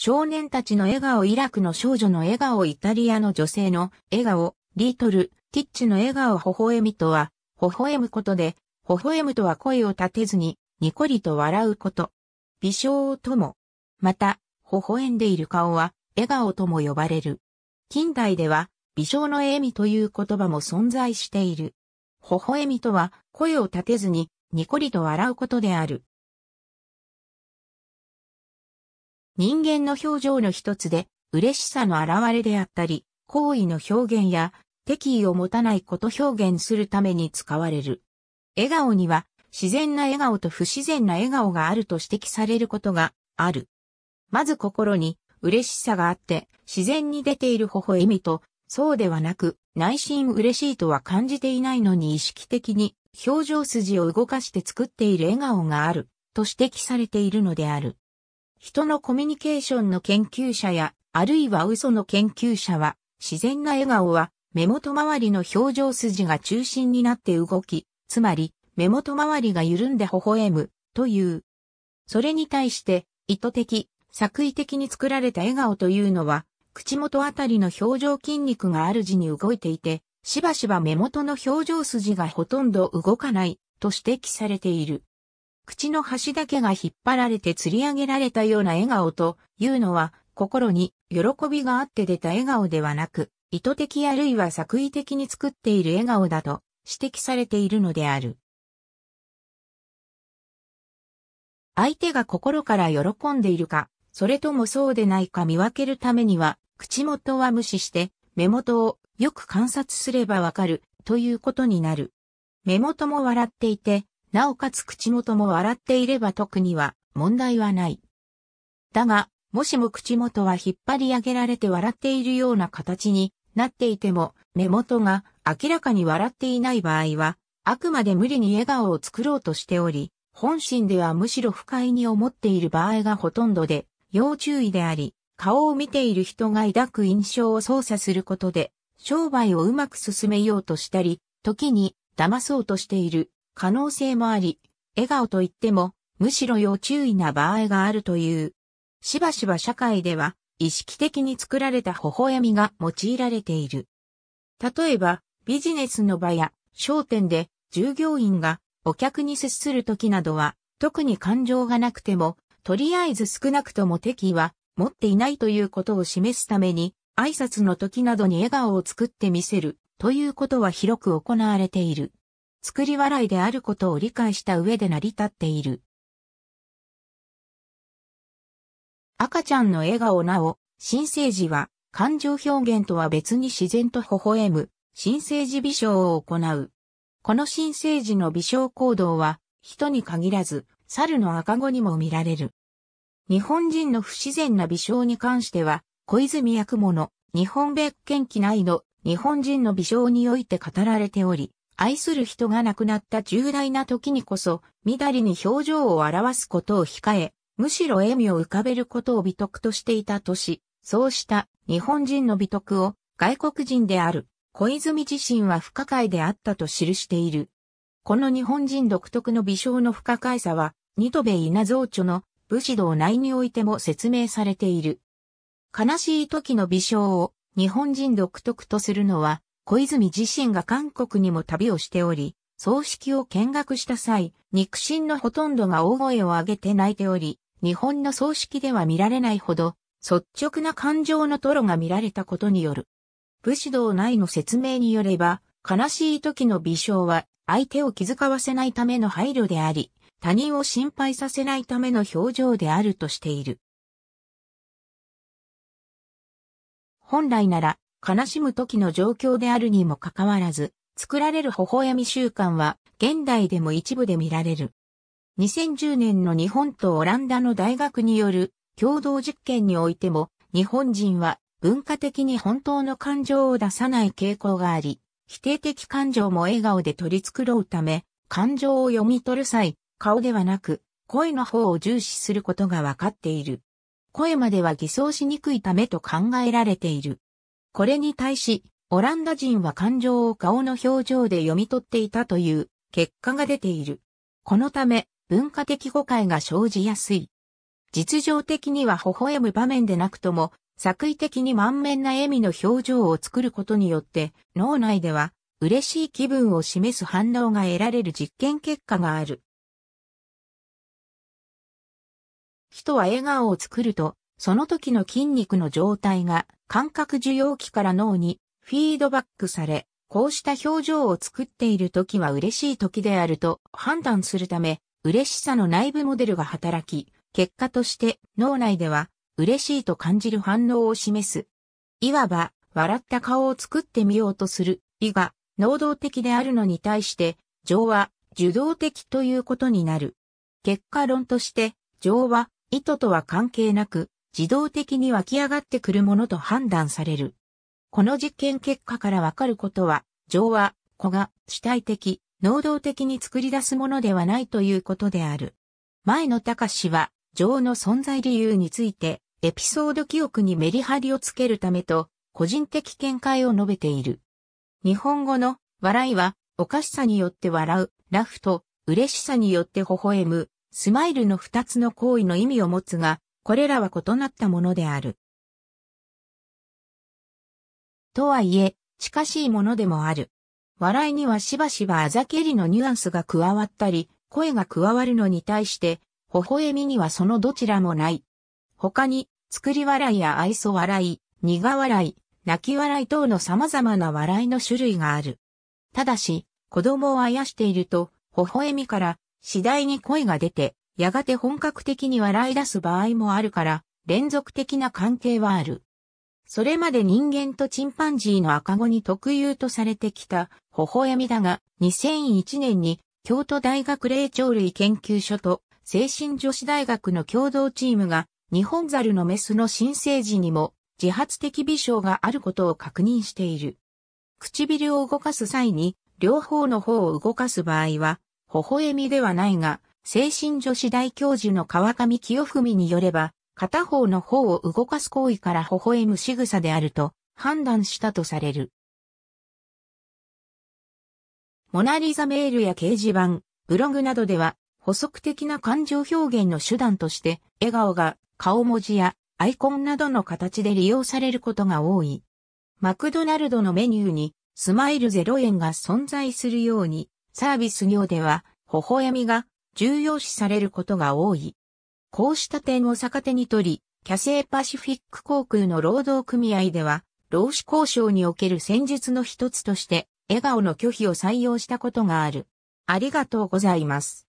少年たちの笑顔イラクの少女の笑顔イタリアの女性の笑顔、リートル、ティッチの笑顔微笑みとは、微笑むことで、微笑むとは声を立てずに、ニコリと笑うこと。微笑とも。また、微笑んでいる顔は、笑顔とも呼ばれる。近代では、微笑の笑みという言葉も存在している。微笑みとは、声を立てずに、ニコリと笑うことである。人間の表情の一つで、嬉しさの表れであったり、好意の表現や、敵意を持たないこと表現するために使われる。笑顔には、自然な笑顔と不自然な笑顔があると指摘されることがある。まず心に嬉しさがあって、自然に出ている微笑みと、そうではなく、内心嬉しいとは感じていないのに意識的に表情筋を動かして作っている笑顔があると指摘されているのである。人のコミュニケーションの研究者や、あるいは嘘の研究者は、自然な笑顔は、目元周りの表情筋が中心になって動き、つまり、目元周りが緩んで微笑む、という。それに対して、意図的、作為的に作られた笑顔というのは、口元あたりの表情筋肉がある字に動いていて、しばしば目元の表情筋がほとんど動かないと指摘されている。口の端だけが引っ張られて釣り上げられたような笑顔というのは、心に喜びがあって出た笑顔ではなく、意図的あるいは作為的に作っている笑顔だと指摘されているのである。相手が心から喜んでいるか、それともそうでないか見分けるためには、口元は無視して、目元をよく観察すればわかるということになる。目元も笑っていて、なおかつ口元も笑っていれば特には問題はない。だが、もしも口元は引っ張り上げられて笑っているような形になっていても、目元が明らかに笑っていない場合は、あくまで無理に笑顔を作ろうとしており、本心ではむしろ不快に思っている場合がほとんどで、要注意であり、顔を見ている人が抱く印象を操作することで、商売をうまく進めようとしたり、時に騙そうとしている可能性もあり、笑顔といっても、むしろ要注意な場合があるという。しばしば社会では、意識的に作られた微笑みが用いられている。例えば、ビジネスの場や商店で従業員がお客に接するときなどは、特に感情がなくても、とりあえず少なくとも敵意は持っていないということを示すために、挨拶の時などに笑顔を作ってみせるということは広く行われている。作り笑いであることを理解した上で成り立っている。赤ちゃんの笑顔なお、新生児は感情表現とは別に自然と微笑む、新生児微笑を行う。この新生児の微笑行動は、人に限らず、猿の赤子にも見られる。日本人の不自然な微笑に関しては、小泉役者、日本別研記内の日本人の微笑において語られており、愛する人が亡くなった重大な時にこそ、みだりに表情を表すことを控え、むしろ笑みを浮かべることを美徳としていたとし、そうした日本人の美徳を外国人である小泉自身は不可解であったと記している。この日本人独特の微笑の不可解さは、ニトベ稲造著の武士道内においても説明されている。悲しい時の微笑を日本人独特とするのは小泉自身が韓国にも旅をしており、葬式を見学した際、肉親のほとんどが大声を上げて泣いており、日本の葬式では見られないほど、率直な感情のトロが見られたことによる。武士道内の説明によれば、悲しい時の微笑は、相手を気遣わせないための配慮であり、他人を心配させないための表情であるとしている。本来なら、悲しむ時の状況であるにもかかわらず、作られる微笑み習慣は現代でも一部で見られる。2010年の日本とオランダの大学による共同実験においても、日本人は文化的に本当の感情を出さない傾向があり、否定的感情も笑顔で取り繕うため、感情を読み取る際、顔ではなく、声の方を重視することがわかっている。声までは偽装しにくいためと考えられている。これに対し、オランダ人は感情を顔の表情で読み取っていたという結果が出ている。このため、文化的誤解が生じやすい。実情的には微笑む場面でなくとも、作為的に満面な笑みの表情を作ることによって、脳内では嬉しい気分を示す反応が得られる実験結果がある。人は笑顔を作るとその時の筋肉の状態が感覚受容器から脳にフィードバックされ、こうした表情を作っている時は嬉しい時であると判断するため、嬉しさの内部モデルが働き、結果として脳内では嬉しいと感じる反応を示す。いわば、笑った顔を作ってみようとする、意が、能動的であるのに対して、情は、受動的ということになる。結果論として、情は、意図とは関係なく、自動的に湧き上がってくるものと判断される。この実験結果からわかることは、情は、子が主体的、能動的に作り出すものではないということである。前野隆は、情の存在理由について、エピソード記憶にメリハリをつけるためと、個人的見解を述べている。日本語の、笑いは、おかしさによって笑う、ラフと、嬉しさによって微笑む、スマイルの二つの行為の意味を持つが、これらは異なったものである。とはいえ、近しいものでもある。笑いにはしばしばあざけりのニュアンスが加わったり、声が加わるのに対して、微笑みにはそのどちらもない。他に、作り笑いや愛想笑い、苦笑い、泣き笑い等の様々な笑いの種類がある。ただし、子供をあやしていると、微笑みから次第に声が出て、やがて本格的に笑い出す場合もあるから、連続的な関係はある。それまで人間とチンパンジーの赤子に特有とされてきた微笑みだが、2001年に京都大学霊長類研究所と精神女子大学の共同チームが日本猿のメスの新生児にも自発的微笑があることを確認している。唇を動かす際に両方の方を動かす場合は、微笑みではないが、精神女子大教授の川上清文によれば、片方の方を動かす行為から微笑む仕草であると判断したとされる。モナリザメールや掲示板、ブログなどでは、補足的な感情表現の手段として、笑顔が顔文字やアイコンなどの形で利用されることが多い。マクドナルドのメニューに、スマイル0円が存在するように、サービス業では、微笑みが重要視されることが多い。こうした点を逆手に取り、キャセイパシフィック航空の労働組合では、労使交渉における戦術の一つとして、笑顔の拒否を採用したことがある。ありがとうございます。